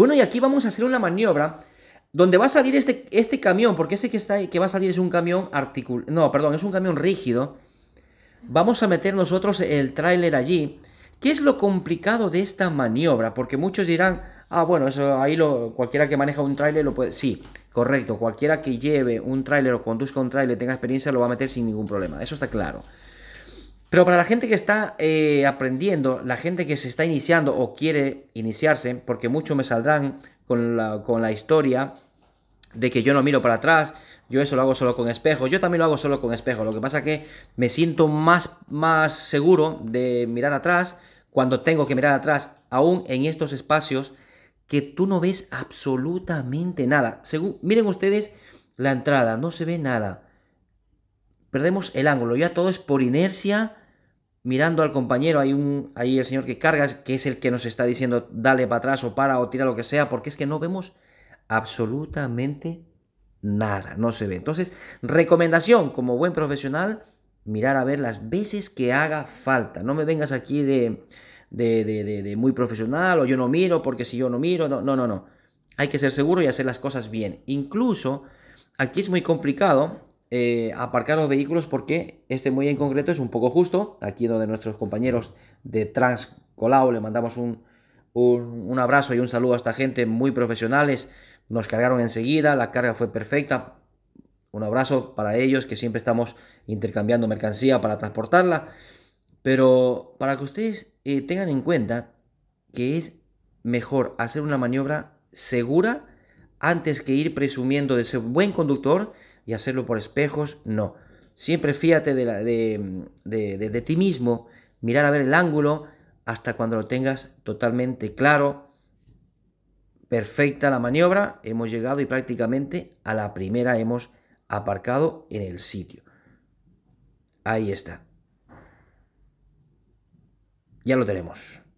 Bueno, y aquí vamos a hacer una maniobra donde va a salir este, este camión, porque ese que, está, que va a salir es un camión articul... No, perdón, es un camión rígido. Vamos a meter nosotros el tráiler allí. ¿Qué es lo complicado de esta maniobra? Porque muchos dirán, ah, bueno, eso ahí lo, cualquiera que maneja un tráiler lo puede... Sí, correcto, cualquiera que lleve un tráiler o conduzca un tráiler, tenga experiencia, lo va a meter sin ningún problema. Eso está claro. Pero para la gente que está eh, aprendiendo, la gente que se está iniciando o quiere iniciarse, porque muchos me saldrán con la, historia de que yo no miro para atrás, yo eso lo hago solo con espejos, yo también lo hago solo con espejos, lo que pasa que me siento más, más seguro de mirar atrás cuando tengo que mirar atrás, aún en estos espacios que tú no ves absolutamente nada. miren ustedes la entrada, no se ve nada. Perdemos el ángulo, ya todo es por inercia mirando al compañero, hay un ahí el señor que carga, que es el que nos está diciendo dale para atrás o para o tira lo que sea, porque es que no vemos absolutamente nada, no se ve. Entonces, recomendación como buen profesional, mirar a ver las veces que haga falta. No me vengas aquí de, de, de, muy profesional o yo no miro porque si yo no miro, no, no, no, no. Hay que ser seguro y hacer las cosas bien. Incluso, aquí es muy complicado eh, aparcar los vehículos porque este muy en concreto es un poco justo. Aquí donde nuestros compañeros de Transcolau le mandamos un, abrazo y un saludo a esta gente muy profesionales. Nos cargaron enseguida, la carga fue perfecta. Un abrazo para ellos que siempre estamos intercambiando mercancía para transportarla. Pero para que ustedes eh, tengan en cuenta que es mejor hacer una maniobra segura antes que ir presumiendo de ser buen conductor hacerlo por espejos, no. Siempre fíjate de, de, ti mismo, mirar a ver el ángulo hasta cuando lo tengas totalmente claro. Perfecta la maniobra, hemos llegado y prácticamente a la primera hemos aparcado en el sitio. Ahí está. Ya lo tenemos.